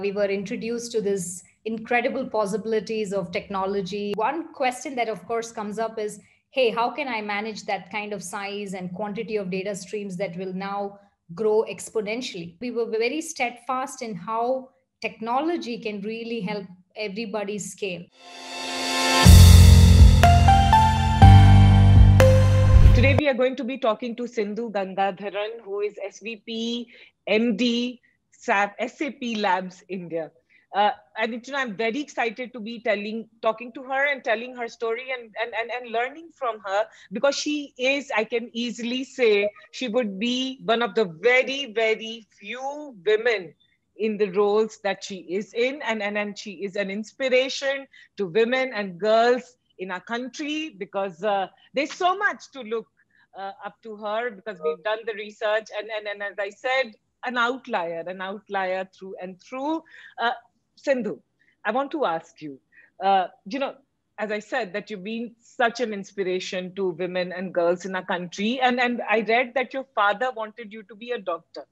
we were introduced to this incredible possibilities of technology. One question that, of course, comes up is hey, how can I manage that kind of size and quantity of data streams that will now grow exponentially? We were very steadfast in how technology can really help everybody scale. Today, we are going to be talking to Sindhu Gangadharan, who is SVP, MD, SAP, SAP Labs India. Uh, know I'm very excited to be telling, talking to her and telling her story and, and, and, and learning from her because she is, I can easily say, she would be one of the very, very few women in the roles that she is in. And, and, and she is an inspiration to women and girls in our country because uh, there's so much to look uh, up to her because we've done the research And, and, and as I said, an outlier, an outlier through and through. Uh, Sindhu, I want to ask you, uh, you know, as I said, that you've been such an inspiration to women and girls in our country. And, and I read that your father wanted you to be a doctor.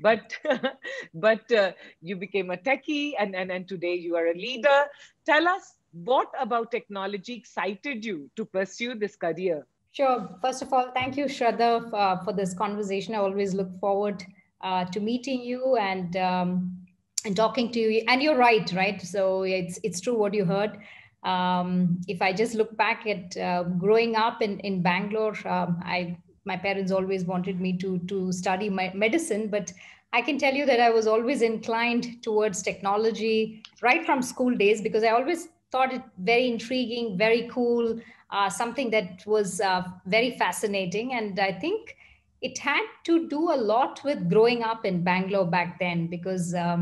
But but uh, you became a techie and, and, and today you are a leader. Tell us what about technology excited you to pursue this career? Sure. First of all, thank you, Shraddha, for, uh, for this conversation. I always look forward uh, to meeting you and um, and talking to you. And you're right, right? So it's it's true what you heard. Um, if I just look back at uh, growing up in in Bangalore, um, I my parents always wanted me to to study my medicine, but I can tell you that I was always inclined towards technology right from school days because I always thought it very intriguing, very cool, uh, something that was uh, very fascinating. And I think it had to do a lot with growing up in Bangalore back then, because um,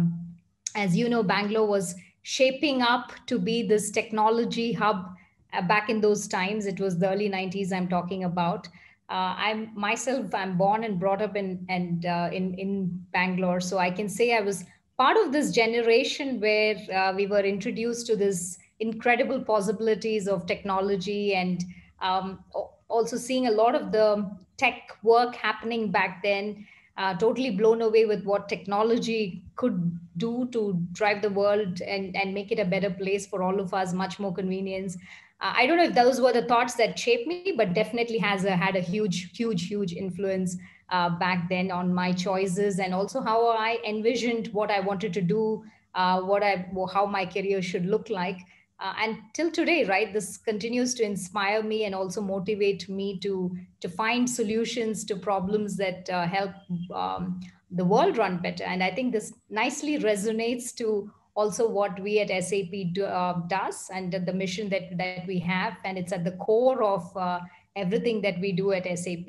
as you know, Bangalore was shaping up to be this technology hub uh, back in those times. It was the early 90s I'm talking about. Uh, I'm myself, I'm born and brought up in, and, uh, in, in Bangalore. So I can say I was part of this generation where uh, we were introduced to this incredible possibilities of technology and um, also seeing a lot of the tech work happening back then, uh, totally blown away with what technology could do to drive the world and, and make it a better place for all of us, much more convenience. Uh, I don't know if those were the thoughts that shaped me, but definitely has a, had a huge, huge, huge influence uh, back then on my choices and also how I envisioned what I wanted to do, uh, what I, how my career should look like uh, and till today right this continues to inspire me and also motivate me to to find solutions to problems that uh, help um, the world run better and i think this nicely resonates to also what we at sap do, uh, does and the mission that that we have and it's at the core of uh, everything that we do at sap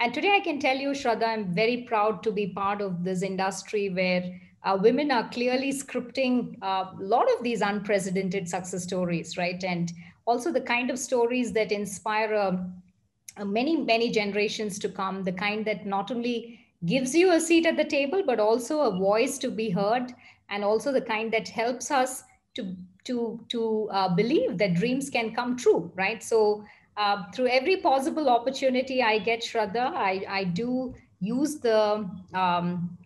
and today i can tell you shraddha i'm very proud to be part of this industry where uh, women are clearly scripting a uh, lot of these unprecedented success stories, right? And also the kind of stories that inspire um, uh, many, many generations to come, the kind that not only gives you a seat at the table, but also a voice to be heard, and also the kind that helps us to, to, to uh, believe that dreams can come true, right? So uh, through every possible opportunity I get, Shraddha, I, I do use the um,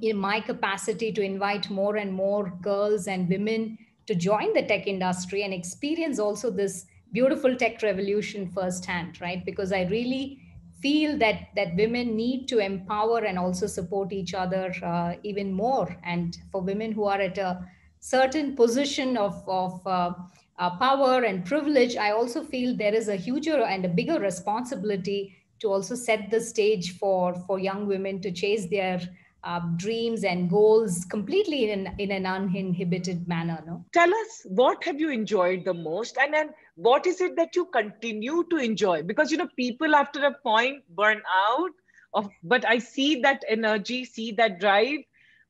in my capacity to invite more and more girls and women to join the tech industry and experience also this beautiful tech revolution firsthand right because i really feel that that women need to empower and also support each other uh, even more and for women who are at a certain position of of uh, uh, power and privilege i also feel there is a huger and a bigger responsibility to also set the stage for for young women to chase their uh, dreams and goals completely in an, in an uninhibited manner no tell us what have you enjoyed the most and then what is it that you continue to enjoy because you know people after a point burn out of, but i see that energy see that drive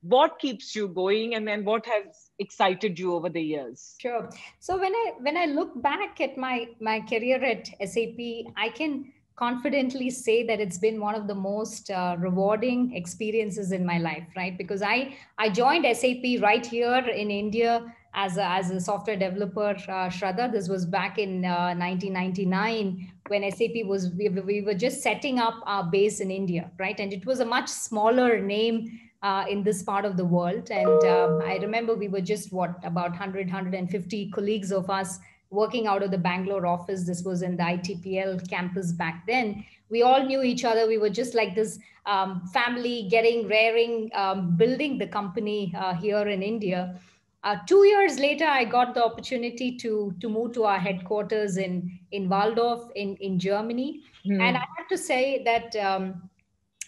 what keeps you going and then what has excited you over the years sure so when i when i look back at my my career at sap i can confidently say that it's been one of the most uh, rewarding experiences in my life right because i i joined sap right here in india as a, as a software developer uh, shraddha this was back in uh, 1999 when sap was we, we were just setting up our base in india right and it was a much smaller name uh, in this part of the world and um, i remember we were just what about 100 150 colleagues of us working out of the Bangalore office. This was in the ITPL campus back then. We all knew each other. We were just like this um, family, getting, rearing, um, building the company uh, here in India. Uh, two years later, I got the opportunity to, to move to our headquarters in, in Waldorf in, in Germany. Mm. And I have to say that um,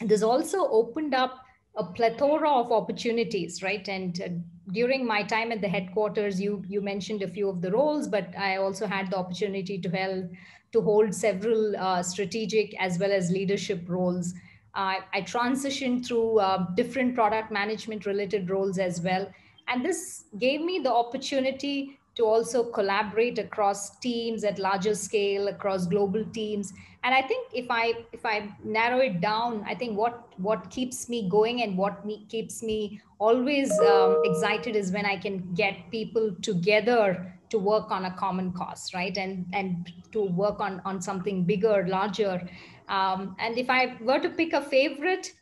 this also opened up a plethora of opportunities, right? And during my time at the headquarters, you you mentioned a few of the roles, but I also had the opportunity to help to hold several uh, strategic as well as leadership roles. Uh, I transitioned through uh, different product management related roles as well, and this gave me the opportunity to also collaborate across teams at larger scale across global teams and i think if i if i narrow it down i think what what keeps me going and what me keeps me always um, excited is when i can get people together to work on a common cause right and and to work on on something bigger larger um, and if i were to pick a favorite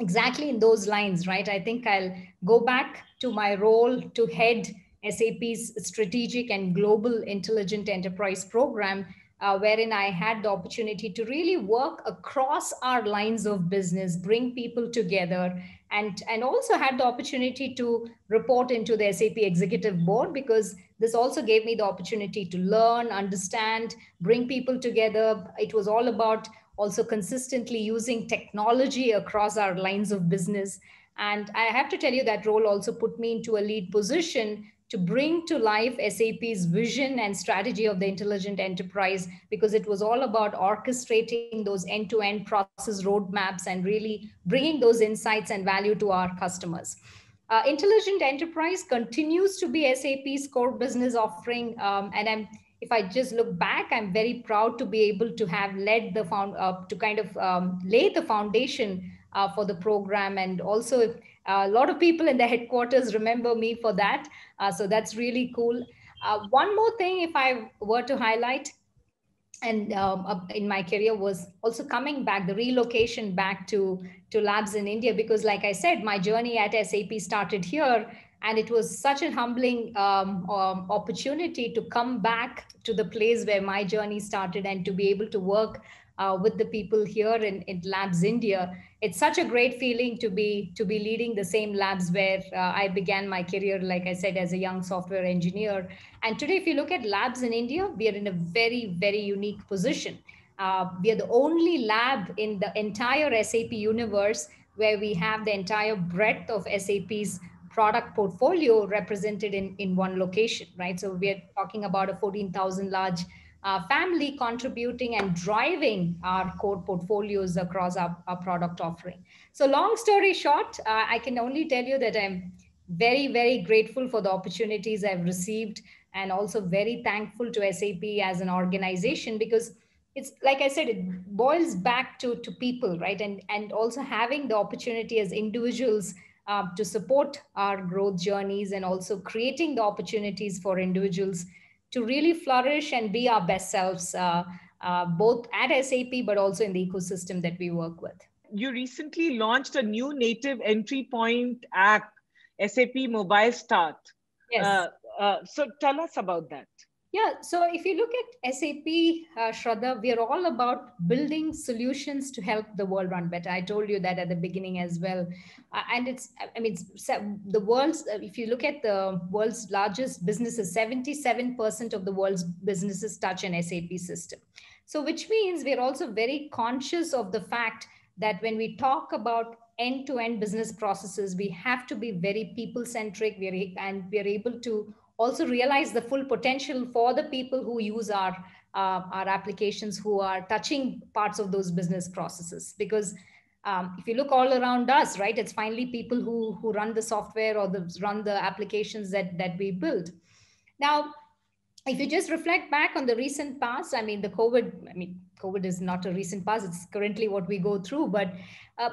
exactly in those lines right i think i'll go back to my role to head SAP's strategic and global intelligent enterprise program, uh, wherein I had the opportunity to really work across our lines of business, bring people together, and, and also had the opportunity to report into the SAP Executive Board because this also gave me the opportunity to learn, understand, bring people together. It was all about also consistently using technology across our lines of business. And I have to tell you that role also put me into a lead position to bring to life SAP's vision and strategy of the intelligent enterprise because it was all about orchestrating those end to end process roadmaps and really bringing those insights and value to our customers. Uh, intelligent enterprise continues to be SAP's core business offering. Um, and I'm, if I just look back, I'm very proud to be able to have led the found, uh, to kind of um, lay the foundation uh, for the program and also. If, a lot of people in the headquarters remember me for that. Uh, so that's really cool. Uh, one more thing, if I were to highlight, and um, uh, in my career was also coming back the relocation back to to labs in india because like i said my journey at sap started here and it was such a humbling um, um, opportunity to come back to the place where my journey started and to be able to work uh, with the people here in, in Labs India. It's such a great feeling to be to be leading the same labs where uh, I began my career, like I said, as a young software engineer. And today, if you look at labs in India, we are in a very very unique position. Uh, we are the only lab in the entire SAP universe where we have the entire breadth of SAP's product portfolio represented in, in one location, right? So we are talking about a 14,000 large uh, family contributing and driving our core portfolios across our, our product offering. So long story short, uh, I can only tell you that I'm very, very grateful for the opportunities I've received and also very thankful to SAP as an organization because it's like I said, it boils back to, to people, right? And, and also having the opportunity as individuals uh, to support our growth journeys and also creating the opportunities for individuals to really flourish and be our best selves, uh, uh, both at SAP, but also in the ecosystem that we work with. You recently launched a new native entry point app, SAP Mobile Start. Yes. Uh, uh, so tell us about that. Yeah, so if you look at SAP, uh, Shraddha, we are all about building solutions to help the world run better. I told you that at the beginning as well. Uh, and it's, I mean, it's the world's, uh, if you look at the world's largest businesses, 77% of the world's businesses touch an SAP system. So, which means we're also very conscious of the fact that when we talk about end-to-end business processes we have to be very people centric and we are able to also realize the full potential for the people who use our uh, our applications who are touching parts of those business processes because um, if you look all around us right it's finally people who who run the software or the run the applications that that we build now if you just reflect back on the recent past i mean the covid i mean covid is not a recent past it's currently what we go through but uh,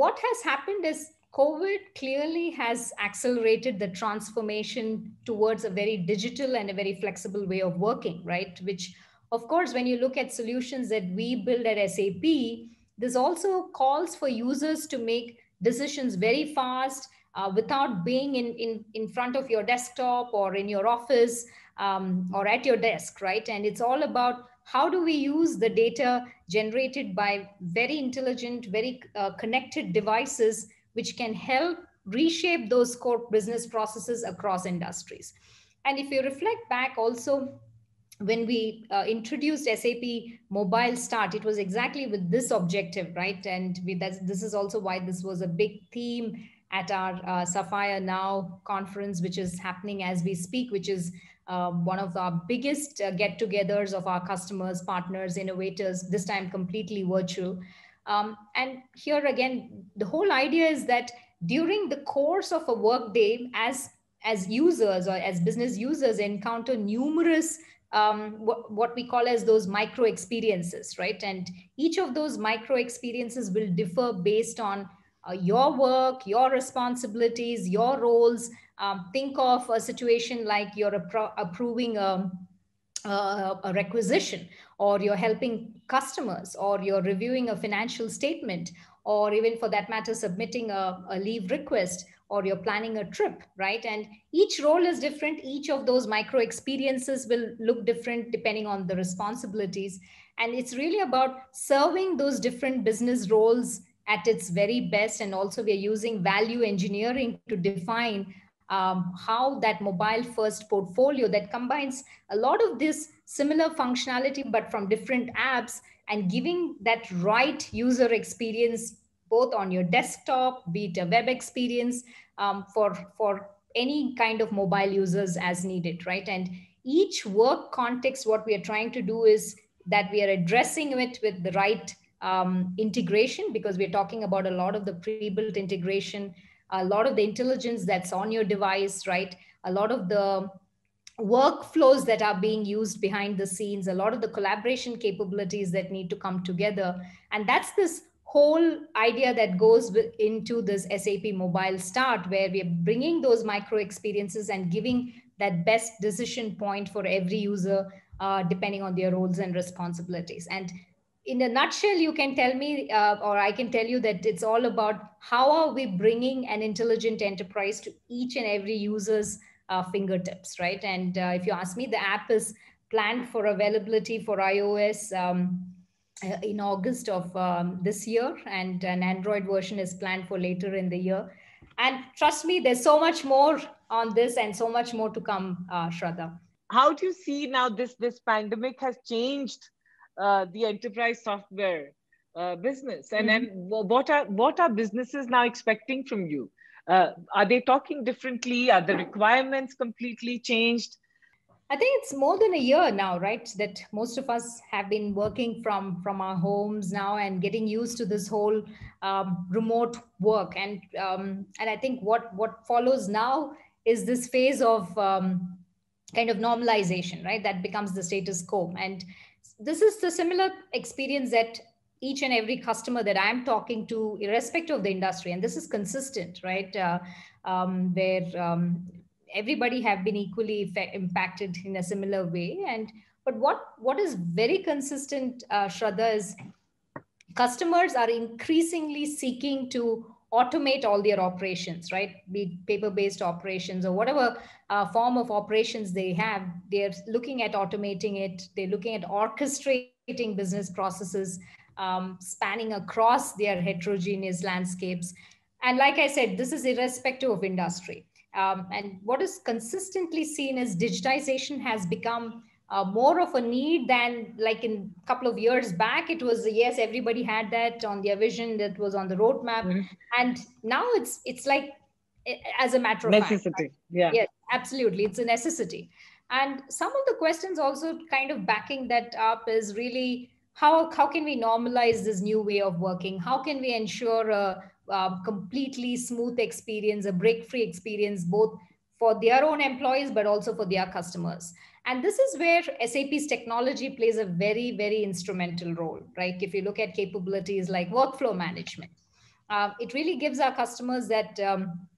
what has happened is COVID clearly has accelerated the transformation towards a very digital and a very flexible way of working, right? Which, of course, when you look at solutions that we build at SAP, this also calls for users to make decisions very fast uh, without being in, in, in front of your desktop or in your office um, or at your desk, right? And it's all about how do we use the data generated by very intelligent, very uh, connected devices which can help reshape those core business processes across industries. And if you reflect back also, when we uh, introduced SAP Mobile Start, it was exactly with this objective, right? And we, this is also why this was a big theme at our uh, Sapphire Now conference, which is happening as we speak, which is uh, one of our biggest uh, get togethers of our customers, partners, innovators, this time completely virtual. Um, and here again, the whole idea is that during the course of a workday, as as users or as business users encounter numerous um, what, what we call as those micro experiences, right? And each of those micro experiences will differ based on uh, your work, your responsibilities, your roles. Um, think of a situation like you're appro- approving a um, uh, a requisition or you're helping customers or you're reviewing a financial statement or even for that matter submitting a, a, leave request or you're planning a trip right and each role is different each of those micro experiences will look different depending on the responsibilities and it's really about serving those different business roles at its very best and also we're using value engineering to define um, how that mobile first portfolio that combines a lot of this similar functionality, but from different apps and giving that right user experience, both on your desktop, be it a web experience um, for, for any kind of mobile users as needed, right? And each work context, what we are trying to do is that we are addressing it with the right um, integration because we're talking about a lot of the pre-built integration a lot of the intelligence that's on your device, right? A lot of the workflows that are being used behind the scenes, a lot of the collaboration capabilities that need to come together. And that's this whole idea that goes into this SAP mobile start, where we're bringing those micro experiences and giving that best decision point for every user, uh, depending on their roles and responsibilities. And in a nutshell, you can tell me, uh, or I can tell you that it's all about how are we bringing an intelligent enterprise to each and every user's uh, fingertips, right? And uh, if you ask me, the app is planned for availability for iOS um, uh, in August of um, this year, and an Android version is planned for later in the year. And trust me, there's so much more on this and so much more to come, uh, Shraddha. How do you see now this, this pandemic has changed uh, the enterprise software uh, business and mm-hmm. then what are what are businesses now expecting from you uh, are they talking differently are the requirements completely changed i think it's more than a year now right that most of us have been working from from our homes now and getting used to this whole um, remote work and um, and i think what what follows now is this phase of um, kind of normalization right that becomes the status quo and this is the similar experience that each and every customer that I'm talking to, irrespective of the industry, and this is consistent, right? Uh, um, where um, everybody have been equally impacted in a similar way. And but what what is very consistent, uh, Shraddha, is customers are increasingly seeking to automate all their operations, right? Be paper-based operations or whatever uh, form of operations they have, they're looking at automating it. They're looking at orchestrating business processes, um, spanning across their heterogeneous landscapes. And like I said, this is irrespective of industry. Um, and what is consistently seen is digitization has become uh, more of a need than like in a couple of years back it was yes everybody had that on their vision that was on the roadmap mm-hmm. and now it's it's like as a matter of necessity fact, right? yeah yes absolutely it's a necessity and some of the questions also kind of backing that up is really how how can we normalize this new way of working how can we ensure a, a completely smooth experience a break free experience both for their own employees but also for their customers and this is where SAP's technology plays a very, very instrumental role, right? If you look at capabilities like workflow management, uh, it really gives our customers that um,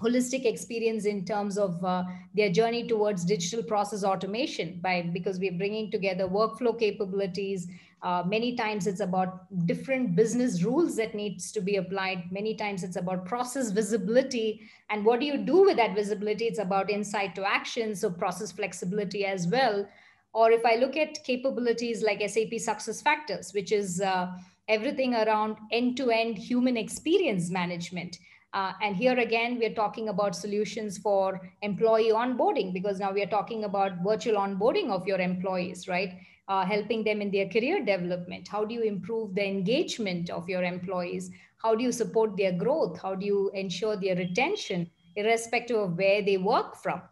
holistic experience in terms of uh, their journey towards digital process automation by because we're bringing together workflow capabilities uh, many times it's about different business rules that needs to be applied. Many times it's about process visibility. And what do you do with that visibility? It's about insight to action. So process flexibility as well. Or if I look at capabilities like SAP success factors, which is uh, everything around end-to-end human experience management. Uh, and here again, we're talking about solutions for employee onboarding because now we are talking about virtual onboarding of your employees, right? uh, helping them in their career development? How do you improve the engagement of your employees? How do you support their growth? How do you ensure their retention, irrespective of where they work from?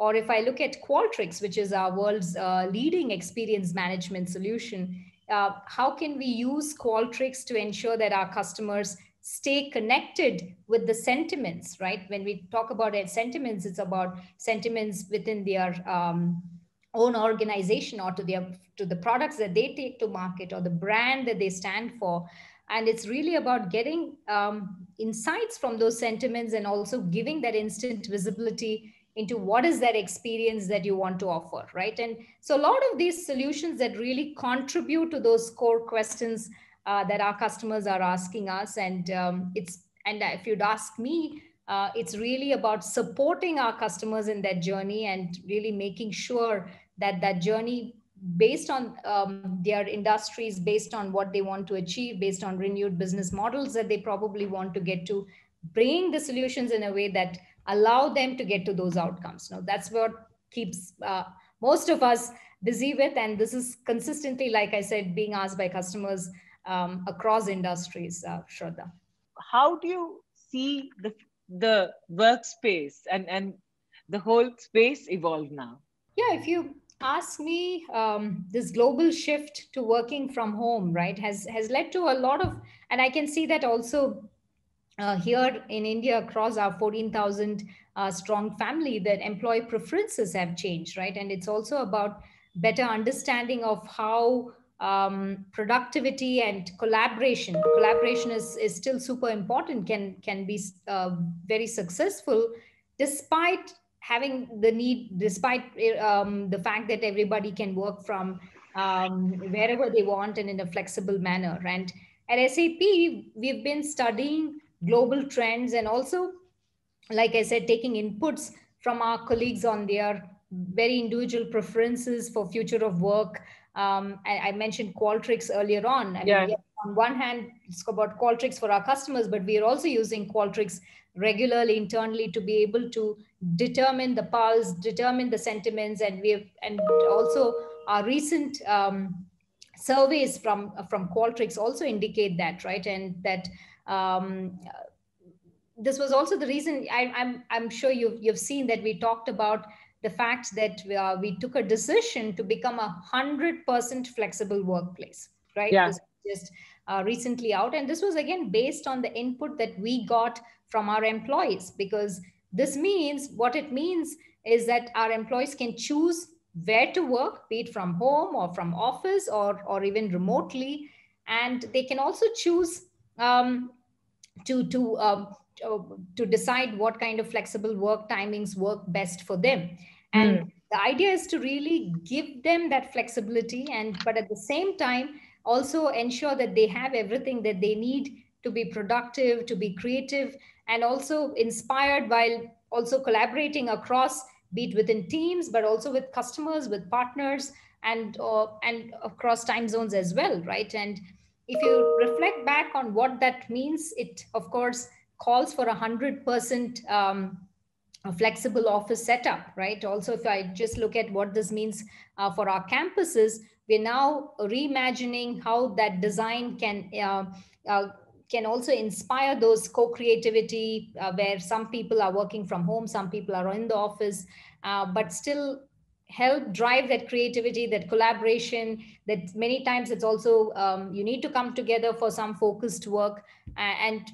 Or if I look at Qualtrics, which is our world's uh, leading experience management solution, uh, how can we use Qualtrics to ensure that our customers stay connected with the sentiments, right? When we talk about sentiments, it's about sentiments within their um, own organization or to their to the products that they take to market or the brand that they stand for and it's really about getting um, insights from those sentiments and also giving that instant visibility into what is that experience that you want to offer right and so a lot of these solutions that really contribute to those core questions uh, that our customers are asking us and um, it's and if you'd ask me uh, it's really about supporting our customers in that journey and really making sure that that journey based on um, their industries based on what they want to achieve based on renewed business models that they probably want to get to bringing the solutions in a way that allow them to get to those outcomes now that's what keeps uh, most of us busy with and this is consistently like i said being asked by customers um, across industries uh, shraddha how do you see the the workspace and and the whole space evolve now yeah if you ask me um, this global shift to working from home right has has led to a lot of and i can see that also uh, here in india across our 14000 uh, strong family that employee preferences have changed right and it's also about better understanding of how um, productivity and collaboration. Collaboration is, is still super important, can, can be uh, very successful despite having the need, despite um, the fact that everybody can work from um, wherever they want and in a flexible manner. And at SAP, we've been studying global trends and also, like I said, taking inputs from our colleagues on their very individual preferences for future of work um, I, I mentioned Qualtrics earlier on. I yeah. mean, on one hand, it's about Qualtrics for our customers, but we are also using Qualtrics regularly internally to be able to determine the pulse, determine the sentiments, and we have, and also our recent um, surveys from from Qualtrics also indicate that, right? And that um, this was also the reason I, am I'm, I'm sure you've you've seen that we talked about the fact that uh, we took a decision to become a 100% flexible workplace, right? Yeah. Just uh, recently out. And this was again based on the input that we got from our employees, because this means what it means is that our employees can choose where to work, be it from home or from office or, or even remotely. And they can also choose um, to, to um, uh, to decide what kind of flexible work timings work best for them and mm. the idea is to really give them that flexibility and but at the same time also ensure that they have everything that they need to be productive to be creative and also inspired while also collaborating across be it within teams but also with customers with partners and uh, and across time zones as well right and if you reflect back on what that means it of course calls for a 100% um, flexible office setup, right? Also, if I just look at what this means uh, for our campuses, we're now reimagining how that design can uh, uh, can also inspire those co-creativity uh, where some people are working from home, some people are in the office, uh, but still help drive that creativity, that collaboration, that many times it's also, um, you need to come together for some focused work and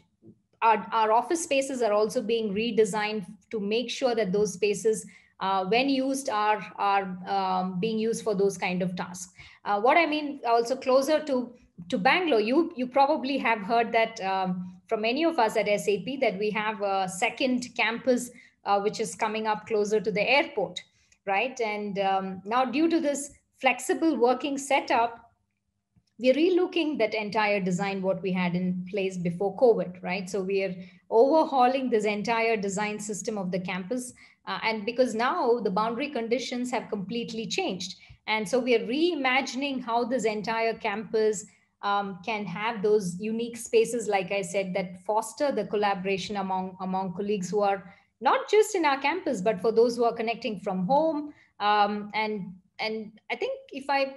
our, our office spaces are also being redesigned to make sure that those spaces uh, when used are are um, being used for those kind of tasks uh, what i mean also closer to to bangalore you you probably have heard that um, from many of us at sap that we have a second campus uh, which is coming up closer to the airport right and um, now due to this flexible working setup we're relooking that entire design what we had in place before covid right so we are overhauling this entire design system of the campus uh, and because now the boundary conditions have completely changed and so we are reimagining how this entire campus um, can have those unique spaces like i said that foster the collaboration among among colleagues who are not just in our campus but for those who are connecting from home um, and and i think if i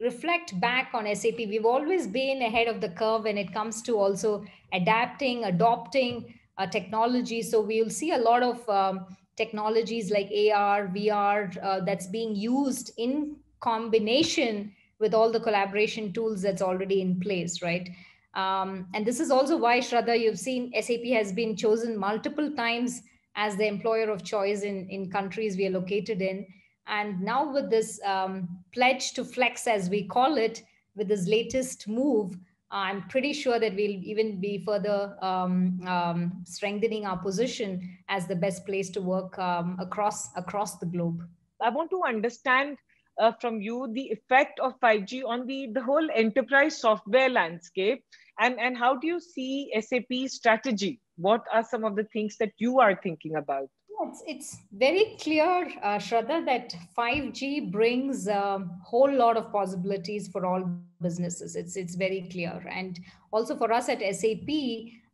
reflect back on SAP, we've always been ahead of the curve when it comes to also adapting, adopting uh, technology. So we'll see a lot of um, technologies like AR, VR uh, that's being used in combination with all the collaboration tools that's already in place, right? Um, and this is also why, Shraddha, you've seen SAP has been chosen multiple times as the employer of choice in, in countries we are located in. And now with this um, pledge to flex, as we call it, with this latest move, I'm pretty sure that we'll even be further um, um, strengthening our position as the best place to work um, across across the globe. I want to understand uh, from you the effect of 5G on the the whole enterprise software landscape, and and how do you see SAP's strategy? What are some of the things that you are thinking about? It's, it's very clear, uh, Shraddha, that 5G brings a whole lot of possibilities for all businesses. It's, it's very clear. And also for us at SAP,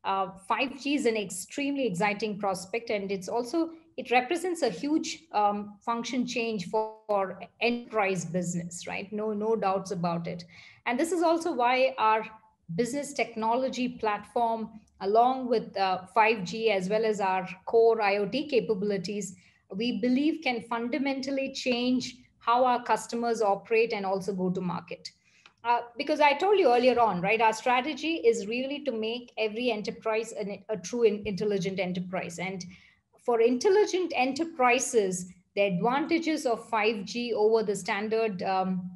uh, 5G is an extremely exciting prospect. And it's also, it represents a huge um, function change for, for enterprise business, right? No, no doubts about it. And this is also why our business technology platform along with uh, 5G as well as our core IoT capabilities, we believe can fundamentally change how our customers operate and also go to market. Uh, because I told you earlier on, right, our strategy is really to make every enterprise an, a true intelligent enterprise. And for intelligent enterprises, the advantages of 5G over the standard, um,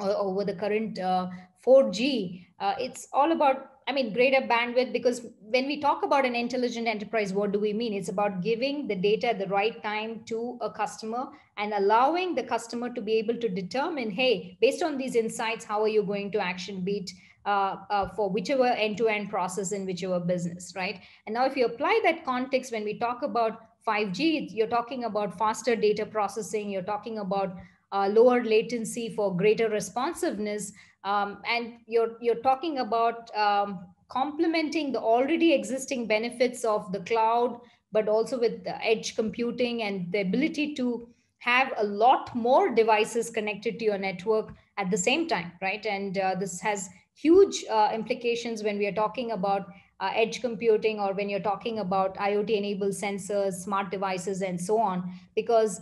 over the current uh, 4G, uh, it's all about I mean, greater bandwidth because when we talk about an intelligent enterprise, what do we mean? It's about giving the data at the right time to a customer and allowing the customer to be able to determine, hey, based on these insights, how are you going to action beat uh, uh, for whichever end-to-end process in whichever business, right? And now, if you apply that context when we talk about 5G, you're talking about faster data processing, you're talking about uh, lower latency for greater responsiveness um, and you're, you're talking about um, complementing the already existing benefits of the cloud, but also with edge computing and the ability to have a lot more devices connected to your network at the same time, right? And uh, this has huge uh, implications when we are talking about uh, edge computing or when you're talking about IoT enabled sensors, smart devices, and so on, because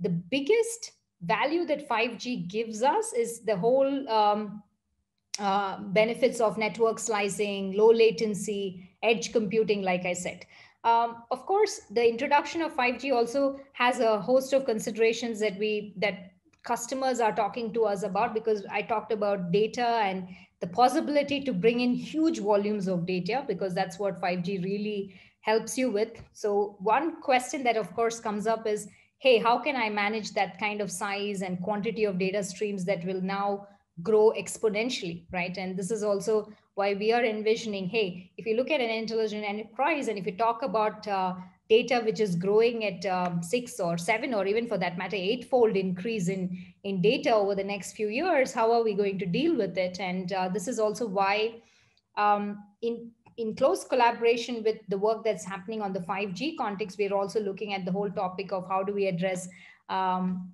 the biggest value that 5G gives us is the whole um, uh, benefits of network slicing, low latency, edge computing, like I said. Um, of course, the introduction of 5G also has a host of considerations that we that customers are talking to us about because I talked about data and the possibility to bring in huge volumes of data because that's what 5G really helps you with. So one question that of course comes up is hey, how can I manage that kind of size and quantity of data streams that will now grow exponentially, right? And this is also why we are envisioning, hey, if you look at an intelligent enterprise and if you talk about uh, data which is growing at um, six or seven or even for that matter eightfold increase in in data over the next few years how are we going to deal with it and uh, this is also why um, in in close collaboration with the work that's happening on the 5G context, we're also looking at the whole topic of how do we address um,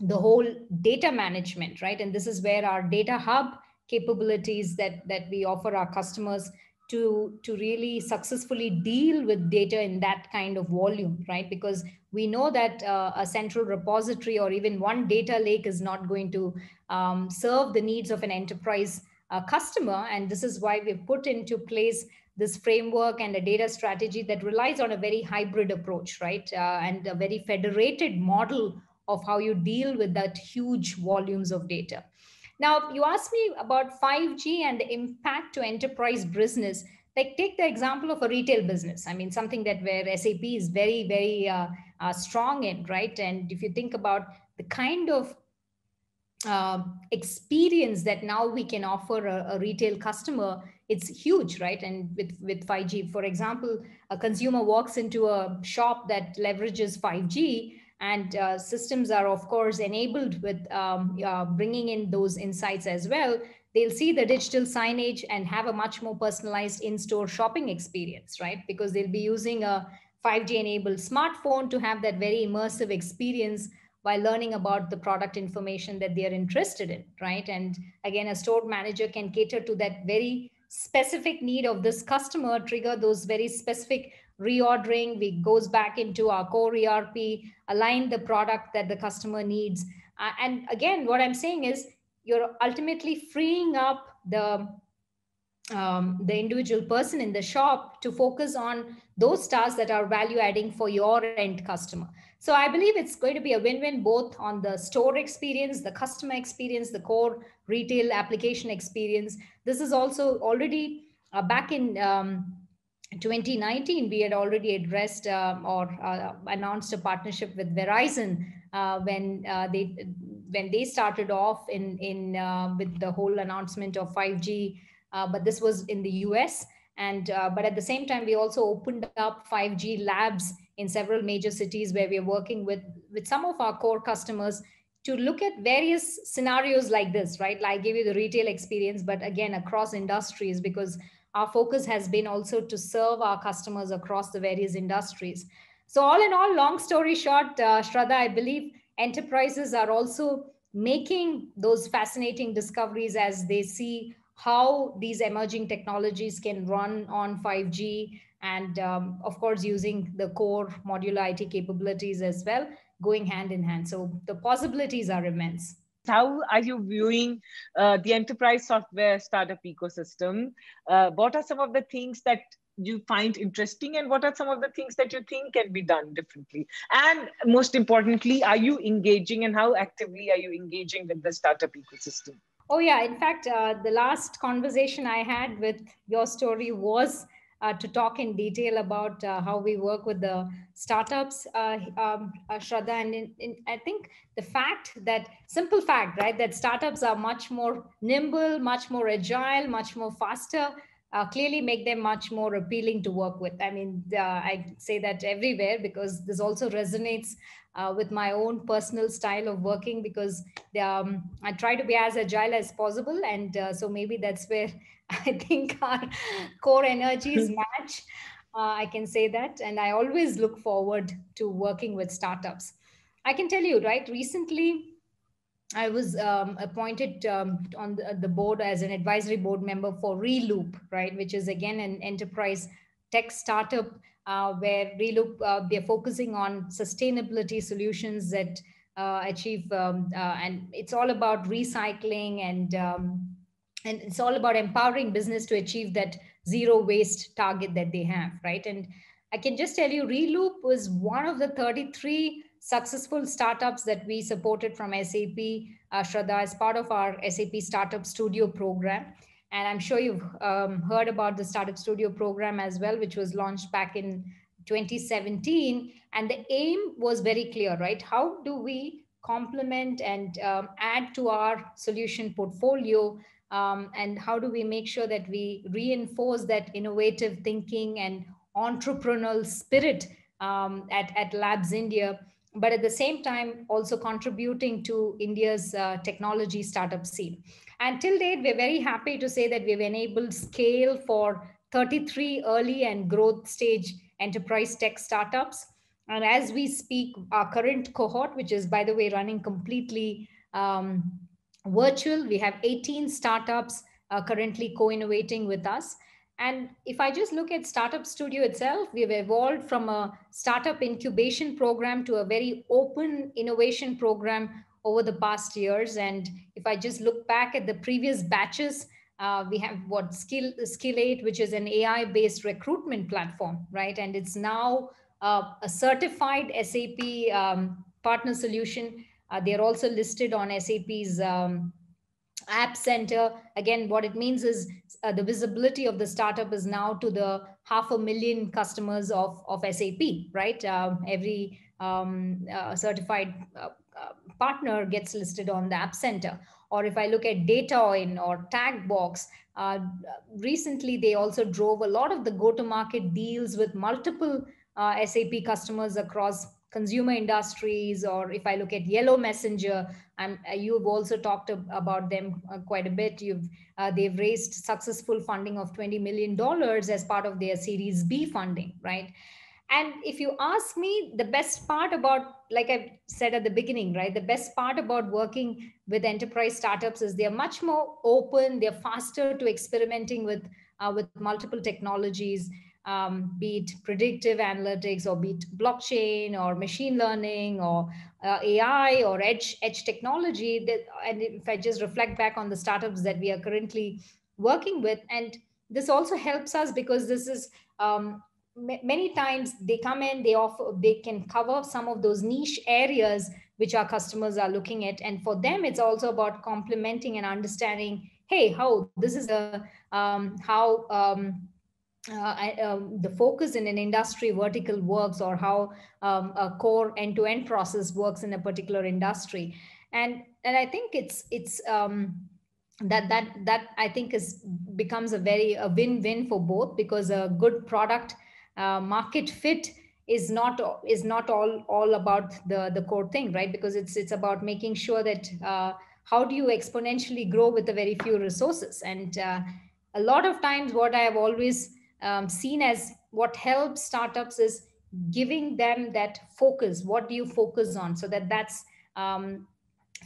the whole data management, right? And this is where our data hub capabilities that, that we offer our customers to, to really successfully deal with data in that kind of volume, right? Because we know that uh, a central repository or even one data lake is not going to um, serve the needs of an enterprise uh, customer. And this is why we've put into place this framework and a data strategy that relies on a very hybrid approach, right? Uh, and a very federated model of how you deal with that huge volumes of data. Now, you asked me about 5G and the impact to enterprise business. Like, take the example of a retail business. I mean, something that where SAP is very, very uh, uh, strong in, right? And if you think about the kind of uh, experience that now we can offer a, a retail customer it's huge, right? And with, with 5G, for example, a consumer walks into a shop that leverages 5G and uh, systems are of course enabled with um, uh, bringing in those insights as well they'll see the digital signage and have a much more personalized in-store shopping experience right because they'll be using a 5g enabled smartphone to have that very immersive experience while learning about the product information that they are interested in right and again a store manager can cater to that very specific need of this customer trigger those very specific reordering we goes back into our core erp align the product that the customer needs uh, and again what i'm saying is you're ultimately freeing up the um, the individual person in the shop to focus on those tasks that are value adding for your end customer so I believe it's going to be a win-win both on the store experience, the customer experience, the core retail application experience. This is also already uh, back in um, 2019, we had already addressed uh, or uh, announced a partnership with Verizon uh, when uh, they when they started off in in uh, with the whole announcement of 5G. but this was in the US and uh, but at the same time we also opened up 5g labs in several major cities where we are working with with some of our core customers to look at various scenarios like this right like i gave you the retail experience but again across industries because our focus has been also to serve our customers across the various industries so all in all long story short uh, shraddha i believe enterprises are also making those fascinating discoveries as they see how these emerging technologies can run on 5G and um, of course using the core modular IT capabilities as well, going hand in hand. So the possibilities are immense. How are you viewing uh, the enterprise software startup ecosystem? Uh, what are some of the things that you find interesting and what are some of the things that you think can be done differently and most importantly are you engaging and how actively are you engaging with the startup ecosystem Oh yeah, in fact, uh, the last conversation I had with your story was uh, to talk in detail about uh, how we work with the startups, uh, um, uh, Shraddha, and in, in, I think the fact that simple fact, right, that startups are much more nimble, much more agile, much more faster. Uh, clearly make them much more appealing to work with i mean uh, i say that everywhere because this also resonates uh, with my own personal style of working because um, I try to be as agile as possible. And uh, so maybe that's where I think our core energies match. Uh, I can say that. And I always look forward to working with startups. I can tell you, right, recently I was um, appointed um, on the, the board as an advisory board member for Reloop, right, which is again an enterprise tech startup uh, where Reloop, uh, they're focusing on sustainability solutions that uh, achieve, um, uh, and it's all about recycling and, um, and it's all about empowering business to achieve that zero waste target that they have, right? And I can just tell you, Reloop was one of the 33 successful startups that we supported from SAP, uh, Shraddha, as part of our SAP Startup Studio program. And I'm sure you've um, heard about the Startup Studio program as well, which was launched back in 2017. And the aim was very clear, right? How do we complement and um, add to our solution portfolio? Um, and how do we make sure that we reinforce that innovative thinking and entrepreneurial spirit um, at, at Labs India? but at the same time also contributing to India's uh, technology startup scene. And till date, we're very happy to say that we've enabled scale for 33 early and growth stage enterprise tech startups. And as we speak, our current cohort, which is, by the way, running completely um, virtual, we have 18 startups uh, currently co innovating with us. And if I just look at Startup Studio itself, we've evolved from a startup incubation program to a very open innovation program over the past years. And if I just look back at the previous batches, uh, we have what skill skill 8 which is an ai based recruitment platform right and it's now uh, a certified sap um, partner solution uh, they're also listed on sap's um, app center again what it means is uh, the visibility of the startup is now to the half a million customers of, of sap right um, every um, uh, certified uh, uh, partner gets listed on the App Center. Or if I look at data in or tag box, uh, recently they also drove a lot of the go-to-market deals with multiple uh, SAP customers across consumer industries. Or if I look at Yellow Messenger, and uh, you've also talked about them uh, quite a bit. You've they've raised successful funding of twenty million dollars as part of their Series B funding, right? and if you ask me the best part about like i said at the beginning right the best part about working with enterprise startups is they're much more open they're faster to experimenting with uh, with multiple technologies um, be it predictive analytics or be it blockchain or machine learning or uh, ai or edge edge technology that, and if i just reflect back on the startups that we are currently working with and this also helps us because this is um, many times they come in they offer they can cover some of those niche areas which our customers are looking at and for them it's also about complementing and understanding hey how this is a um, how um, uh, I, um, the focus in an industry vertical works or how um, a core end-to-end process works in a particular industry and and i think it's it's um, that that that i think is becomes a very a win-win for both because a good product uh, market fit is not is not all all about the the core thing right because it's it's about making sure that uh, how do you exponentially grow with a very few resources and uh, a lot of times what i have always um, seen as what helps startups is giving them that focus what do you focus on so that that's um,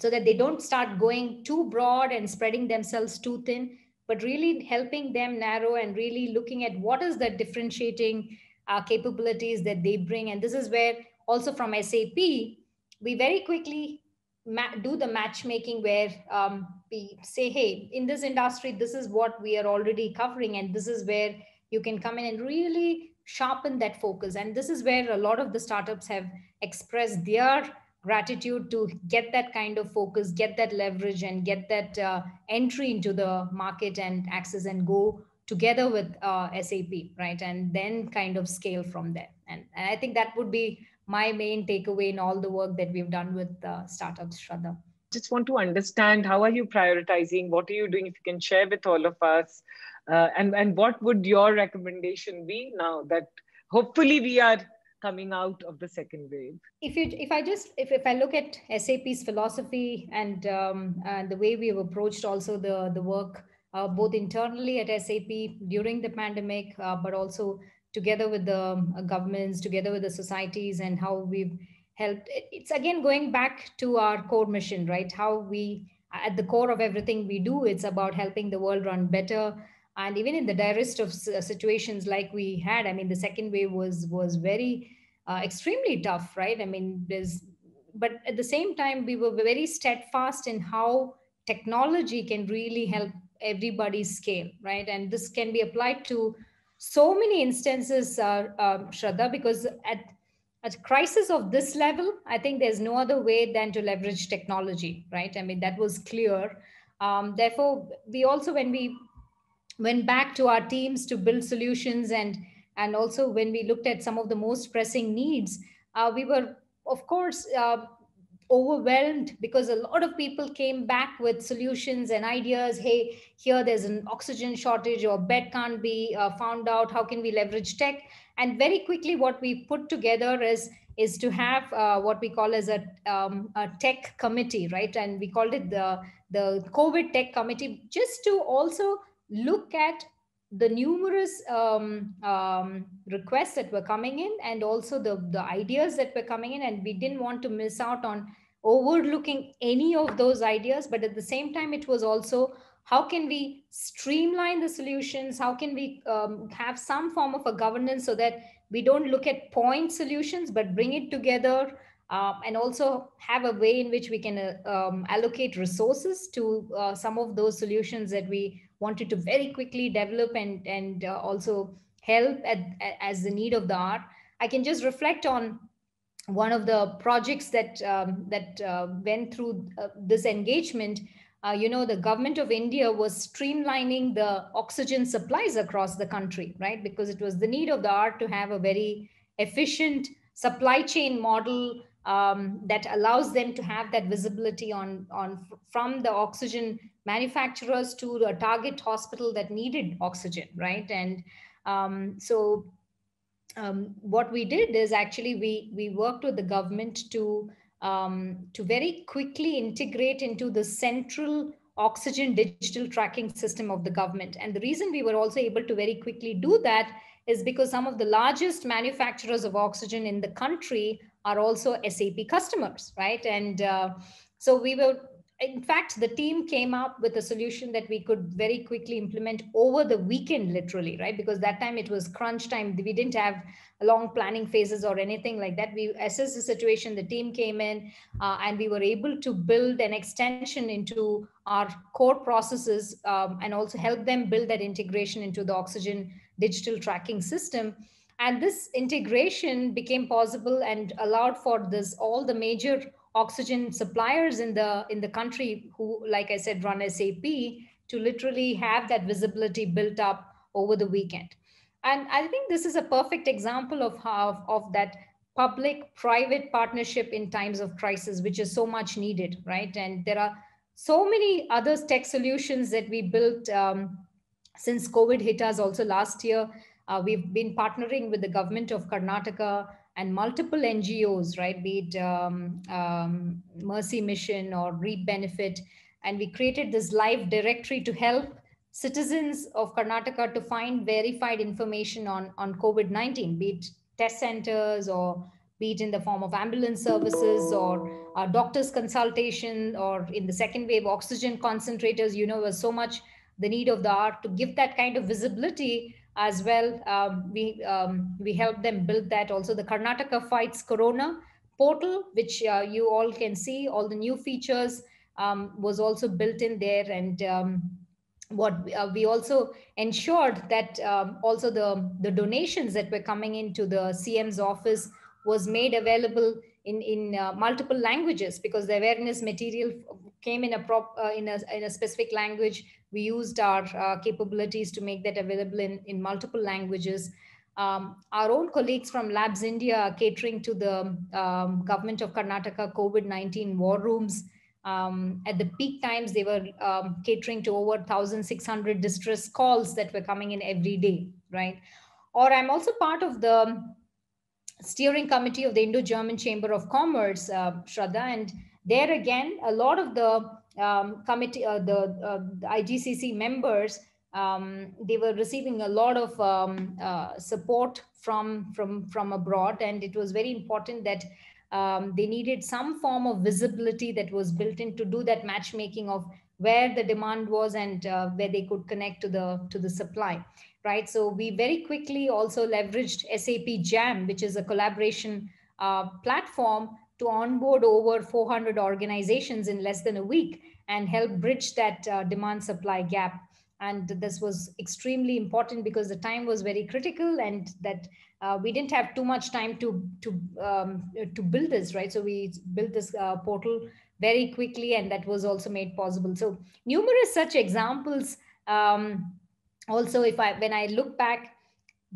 so that they don't start going too broad and spreading themselves too thin but really helping them narrow and really looking at what is the differentiating uh, capabilities that they bring. And this is where also from SAP, we very quickly do the matchmaking where um, we say, hey, in this industry, this is what we are already covering, and this is where you can come in and really sharpen that focus. And this is where a lot of the startups have expressed their gratitude to get that kind of focus, get that leverage, and get that uh, entry into the market and access and go together with uh, SAP, right? And then kind of scale from there. And, and, I think that would be my main takeaway in all the work that we've done with uh, startups, Shraddha. Just want to understand how are you prioritizing? What are you doing? If you can share with all of us, uh, and and what would your recommendation be now that hopefully we are coming out of the second wave if you if i just if, if i look at sap's philosophy and um, the way we have approached also the the work uh, both internally at sap during the pandemic uh, but also together with the um, governments together with the societies and how we've helped it's again going back to our core mission right how we at the core of everything we do it's about helping the world run better and even in the direst of uh, situations like we had i mean the second wave was was very uh, extremely tough right i mean there's but at the same time we were very steadfast in how technology can really help everybody scale right and this can be applied to so many instances uh, uh, shraddha because at at crisis of this level i think there's no other way than to leverage technology right i mean that was clear um, therefore we also when we went back to our teams to build solutions and and also when we looked at some of the most pressing needs uh, we were of course uh, overwhelmed because a lot of people came back with solutions and ideas hey here there's an oxygen shortage or bed can't be uh, found out how can we leverage tech and very quickly what we put together is is to have uh, what we call as a, um, a, tech committee right and we called it the the covid tech committee just to also look at the numerous um, um, requests that were coming in and also the, the ideas that were coming in and we didn't want to miss out on overlooking any of those ideas but at the same time it was also how can we streamline the solutions how can we um, have some form of a governance so that we don't look at point solutions but bring it together um, and also have a way in which we can uh, um, allocate resources to uh, some of those solutions that we wanted to very quickly develop and and uh, also help at, as the need of the art i can just reflect on one of the projects that um, that uh, went through uh, this engagement uh, you know the government of india was streamlining the oxygen supplies across the country right because it was the need of the art to have a very efficient supply chain model um, that allows them to have that visibility on, on from the oxygen manufacturers to a target hospital that needed oxygen, right? And um, so um, what we did is actually we, we worked with the government to, um, to very quickly integrate into the central oxygen digital tracking system of the government. And the reason we were also able to very quickly do that is because some of the largest manufacturers of oxygen in the country are also SAP customers, right? And uh, so we were. in fact, the team came up with a solution that we could very quickly implement over the weekend, literally, right? Because that time it was crunch time. We didn't have long planning phases or anything like that. We assessed the situation, the team came in, uh, and we were able to build an extension into our core processes um, and also help them build that integration into the Oxygen digital tracking system and this integration became possible and allowed for this all the major oxygen suppliers in the in the country who, like I said, run SAP to literally have that visibility built up over the weekend. And I think this is a perfect example of how of that public private partnership in times of crisis, which is so much needed, right? And there are so many other tech solutions that we built um, since COVID hit us also last year. Uh, we've been partnering with the government of Karnataka and multiple NGOs, right? Be it um, um, Mercy Mission or Reap Benefit. And we created this live directory to help citizens of Karnataka to find verified information on, on COVID 19, be it test centers or be it in the form of ambulance services or uh, doctor's consultation or in the second wave oxygen concentrators, you know, was so much the need of the art to give that kind of visibility as well. Um, we um, we help them build that. Also, the Karnataka fights Corona portal, which uh, you all can see, all the new features um, was also built in there, and um, what we, uh, we also ensured that um, also the the donations that were coming into the CM's office was made available in in uh, multiple languages because the awareness material came in a prop uh, in a in a specific language we used our uh, capabilities to make that available in, in multiple languages. Um, our own colleagues from Labs India catering to the um, government of Karnataka COVID-19 war rooms. Um, at the peak times, they were um, catering to over 1,600 distress calls that were coming in every day, right? Or I'm also part of the steering committee of the Indo-German Chamber of Commerce, uh, Shraddha, and there again, a lot of the um, committee, uh, the, uh, the, IGCC members, um, they were receiving a lot of um, uh, support from from from abroad, and it was very important that um, they needed some form of visibility that was built in to do that matchmaking of where the demand was and uh, where they could connect to the to the supply right so we very quickly also leveraged sap jam which is a collaboration uh, platform to onboard over 400 organizations in less than a week and help bridge that uh, demand supply gap. And this was extremely important because the time was very critical and that uh, we didn't have too much time to, to, um, to build this, right? So we built this uh, portal very quickly and that was also made possible. So numerous such examples. Um, also, if I, when I look back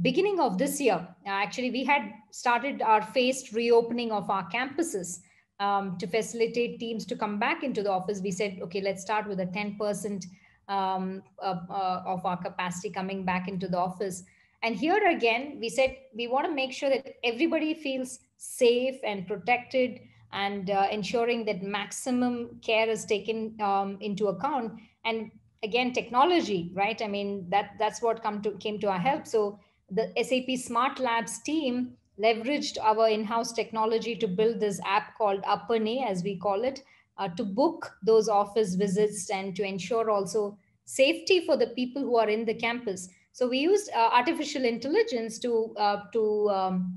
beginning of this year, uh, actually, we had started our phased reopening of our campuses um, to facilitate teams to come back into the office. We said, okay, let's start with a 10% um, uh, uh, of our capacity coming back into the office. And here again, we said we want to make sure that everybody feels safe and protected and uh, ensuring that maximum care is taken um, into account. And again, technology, right? I mean, that that's what come to came to our help. So the SAP Smart Labs team leveraged our in-house technology to build this app called Uppane, as we call it, uh, to book those office visits and to ensure also safety for the people who are in the campus. So we used uh, artificial intelligence to uh, to um,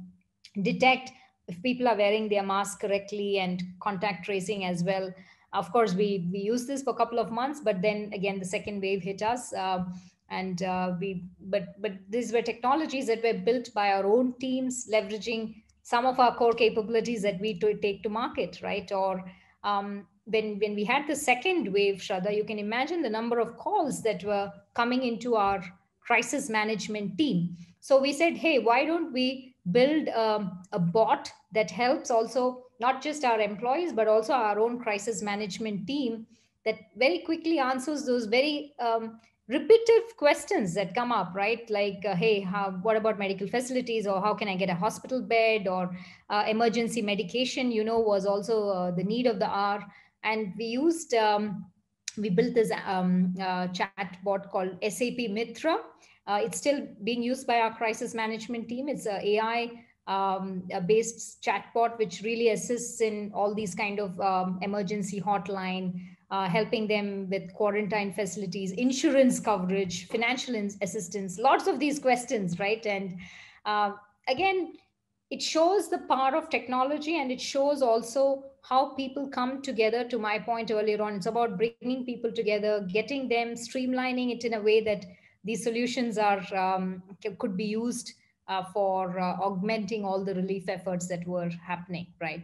detect if people are wearing their mask correctly and contact tracing as well. Of course, we we used this for a couple of months, but then again the second wave hit us. Uh, and uh, we but but these were technologies that were built by our own teams leveraging some of our core capabilities that we to take to market right or um, when when we had the second wave shraddha you can imagine the number of calls that were coming into our crisis management team so we said hey why don't we build um, a bot that helps also not just our employees but also our own crisis management team that very quickly answers those very um, repetitive questions that come up right like uh, hey how, what about medical facilities or how can i get a hospital bed or uh, emergency medication you know was also uh, the need of the hour and we used um, we built this um, uh, chat bot called sap mitra uh, it's still being used by our crisis management team it's a ai um, a based chatbot which really assists in all these kind of um, emergency hotline uh, helping them with quarantine facilities, insurance coverage, financial assistance, lots of these questions, right? And uh, again, it shows the power of technology and it shows also how people come together to my point earlier on it's about bringing people together getting them streamlining it in a way that these solutions are um, could be used uh, for uh, augmenting all the relief efforts that were happening right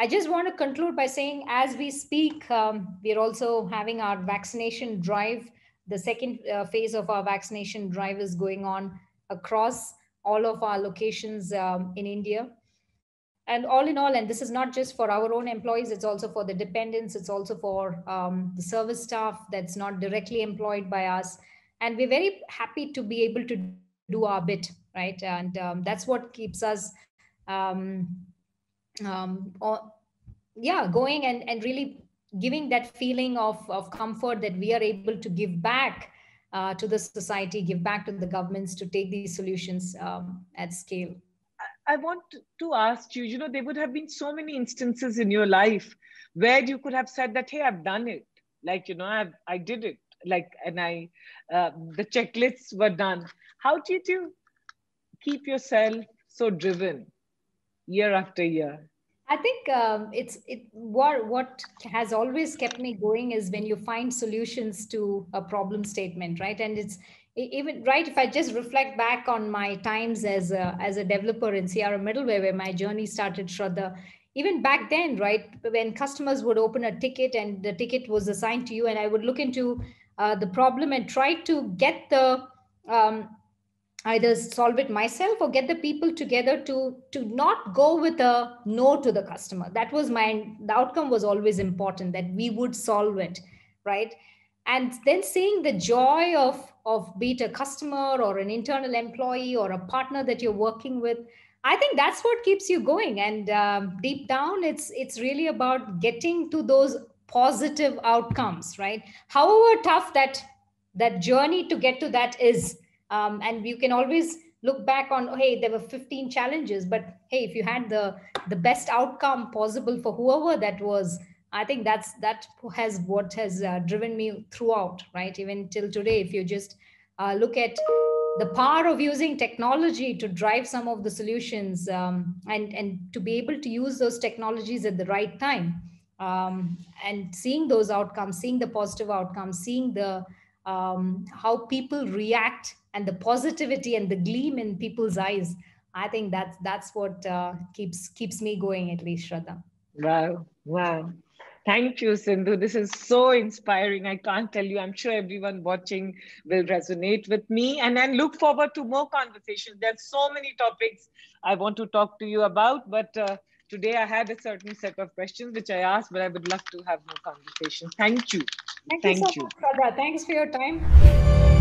I just want to conclude by saying, as we speak, um, we're also having our vaccination drive. The second uh, phase of our vaccination drive is going on across all of our locations um, in India. And all in all, and this is not just for our own employees, it's also for the dependents, it's also for um, the service staff that's not directly employed by us. And we're very happy to be able to do our bit, right? And um, that's what keeps us um, um, or, yeah, going and, and really giving that feeling of, of comfort that we are able to give back uh, to the society, give back to the governments to take these solutions um, at scale. I want to ask you, you know, there would have been so many instances in your life where you could have said that, hey, I've done it. Like, you know, I've, I did it. Like, and I, uh, the checklists were done. How did you keep yourself so driven year after year? I think um, it's it what what has always kept me going is when you find solutions to a problem statement, right? And it's even right if I just reflect back on my times as a as a developer in CRM middleware, where my journey started, Shraddha. Even back then, right, when customers would open a ticket and the ticket was assigned to you, and I would look into uh, the problem and try to get the um, either solve it myself or get the people together to to not go with a no to the customer that was my the outcome was always important that we would solve it right and then seeing the joy of of be it a customer or an internal employee or a partner that you're working with i think that's what keeps you going and um, deep down it's it's really about getting to those positive outcomes right however tough that that journey to get to that is um, and you can always look back on, hey, there were 15 challenges, but hey, if you had the the best outcome possible for whoever that was, I think that's that has what has uh, driven me throughout, right? Even till today, if you just uh, look at the power of using technology to drive some of the solutions um, and and to be able to use those technologies at the right time um, and seeing those outcomes seeing the positive outcomes seeing the um, how people react and the positivity and the gleam in people's eyes i think that's that's what uh, keeps keeps me going at least shraddha wow wow Thank you, Sindhu. This is so inspiring. I can't tell you. I'm sure everyone watching will resonate with me. And I look forward to more conversations. There's so many topics I want to talk to you about, but uh, today I had a certain set of questions which I asked, but I would love to have more conversations. Thank you. Thank, Thank you so you. much, Thanks for your time.